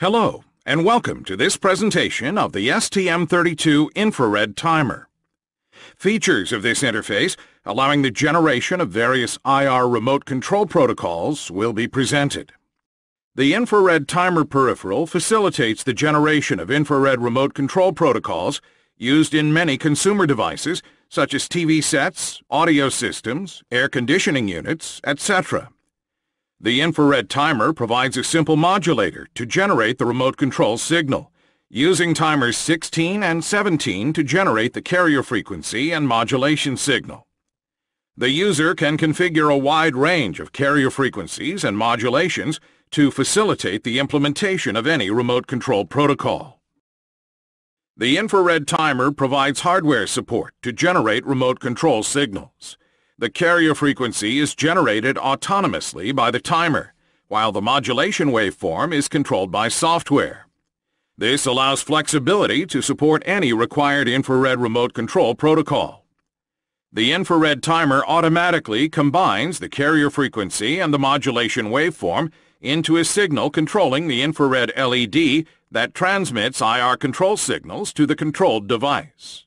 Hello, and welcome to this presentation of the STM32 infrared timer. Features of this interface, allowing the generation of various IR remote control protocols, will be presented. The infrared timer peripheral facilitates the generation of infrared remote control protocols used in many consumer devices, such as TV sets, audio systems, air conditioning units, etc. The infrared timer provides a simple modulator to generate the remote control signal, using timers 16 and 17 to generate the carrier frequency and modulation signal. The user can configure a wide range of carrier frequencies and modulations to facilitate the implementation of any remote control protocol. The infrared timer provides hardware support to generate remote control signals. The carrier frequency is generated autonomously by the timer, while the modulation waveform is controlled by software. This allows flexibility to support any required infrared remote control protocol. The infrared timer automatically combines the carrier frequency and the modulation waveform into a signal controlling the infrared LED that transmits IR control signals to the controlled device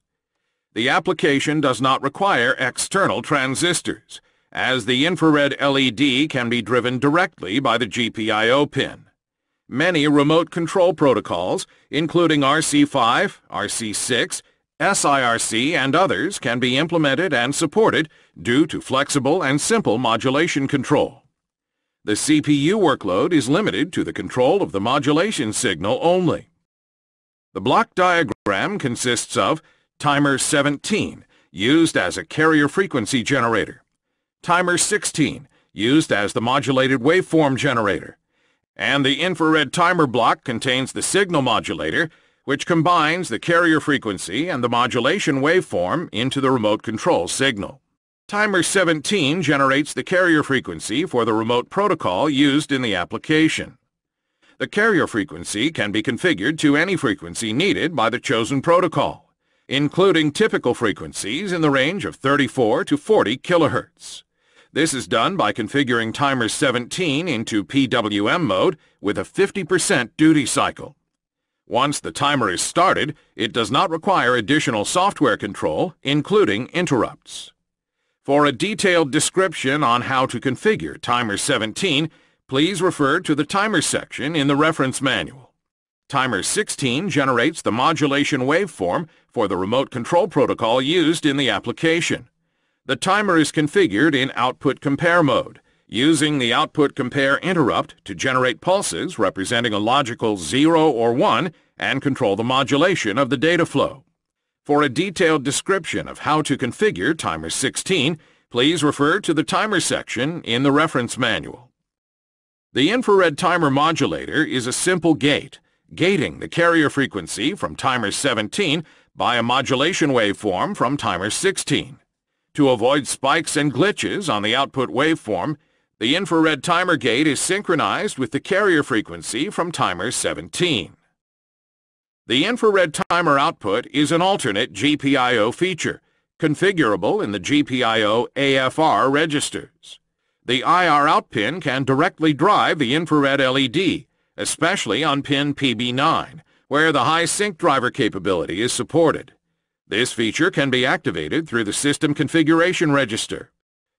the application does not require external transistors, as the infrared LED can be driven directly by the GPIO pin. Many remote control protocols, including RC5, RC6, SIRC, and others can be implemented and supported due to flexible and simple modulation control. The CPU workload is limited to the control of the modulation signal only. The block diagram consists of Timer 17, used as a carrier frequency generator. Timer 16, used as the modulated waveform generator. And the infrared timer block contains the signal modulator, which combines the carrier frequency and the modulation waveform into the remote control signal. Timer 17 generates the carrier frequency for the remote protocol used in the application. The carrier frequency can be configured to any frequency needed by the chosen protocol including typical frequencies in the range of 34 to 40 kHz, This is done by configuring Timer 17 into PWM mode with a 50% duty cycle. Once the timer is started, it does not require additional software control, including interrupts. For a detailed description on how to configure Timer 17, please refer to the Timer section in the reference manual. Timer 16 generates the modulation waveform for the remote control protocol used in the application. The timer is configured in output compare mode, using the output compare interrupt to generate pulses representing a logical 0 or 1 and control the modulation of the data flow. For a detailed description of how to configure timer 16, please refer to the timer section in the reference manual. The infrared timer modulator is a simple gate gating the carrier frequency from timer 17 by a modulation waveform from timer 16. To avoid spikes and glitches on the output waveform, the infrared timer gate is synchronized with the carrier frequency from timer 17. The infrared timer output is an alternate GPIO feature, configurable in the GPIO AFR registers. The IR out pin can directly drive the infrared LED, especially on pin PB9, where the high sync driver capability is supported. This feature can be activated through the System Configuration Register.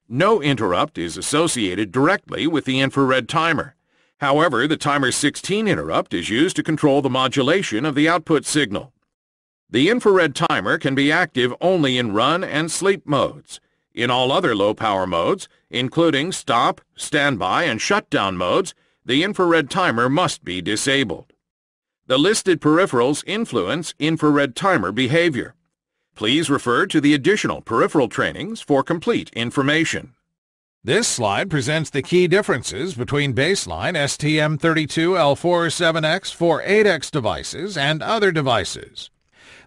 No interrupt is associated directly with the infrared timer. However, the timer 16 interrupt is used to control the modulation of the output signal. The infrared timer can be active only in run and sleep modes. In all other low power modes, including stop, standby, and shutdown modes, the infrared timer must be disabled. The listed peripherals influence infrared timer behavior. Please refer to the additional peripheral trainings for complete information. This slide presents the key differences between baseline STM32L47X 48X devices and other devices.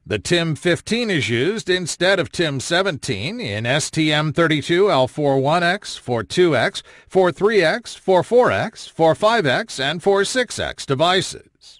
The TIM-15 is used instead of TIM-17 in STM32L41X, 42X, 43X, 44X, 45X, and 46X devices.